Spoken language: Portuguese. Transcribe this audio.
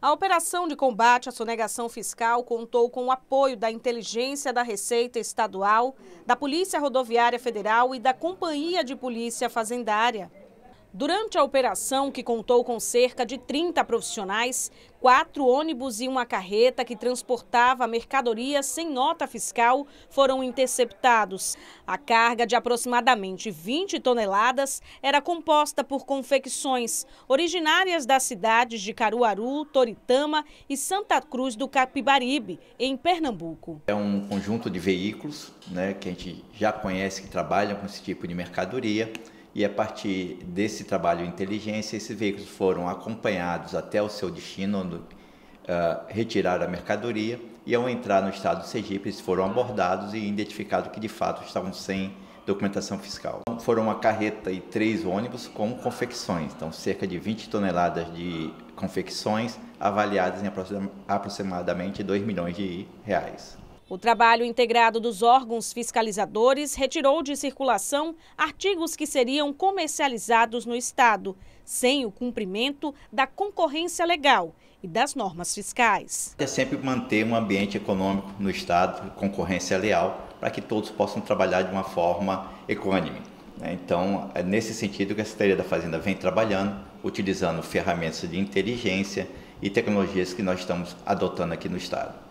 A operação de combate à sonegação fiscal contou com o apoio da Inteligência da Receita Estadual, da Polícia Rodoviária Federal e da Companhia de Polícia Fazendária. Durante a operação, que contou com cerca de 30 profissionais, quatro ônibus e uma carreta que transportava mercadorias sem nota fiscal foram interceptados. A carga de aproximadamente 20 toneladas era composta por confecções originárias das cidades de Caruaru, Toritama e Santa Cruz do Capibaribe, em Pernambuco. É um conjunto de veículos né, que a gente já conhece que trabalham com esse tipo de mercadoria e a partir desse trabalho de inteligência, esses veículos foram acompanhados até o seu destino, onde uh, retiraram a mercadoria e ao entrar no estado do Sergipe, eles foram abordados e identificados que de fato estavam sem documentação fiscal. Então, foram uma carreta e três ônibus com confecções, então cerca de 20 toneladas de confecções avaliadas em aproximadamente 2 milhões de reais. O trabalho integrado dos órgãos fiscalizadores retirou de circulação artigos que seriam comercializados no Estado, sem o cumprimento da concorrência legal e das normas fiscais. É sempre manter um ambiente econômico no Estado, concorrência leal, para que todos possam trabalhar de uma forma econômica. Né? Então, é nesse sentido que a Secretaria da Fazenda vem trabalhando, utilizando ferramentas de inteligência e tecnologias que nós estamos adotando aqui no Estado.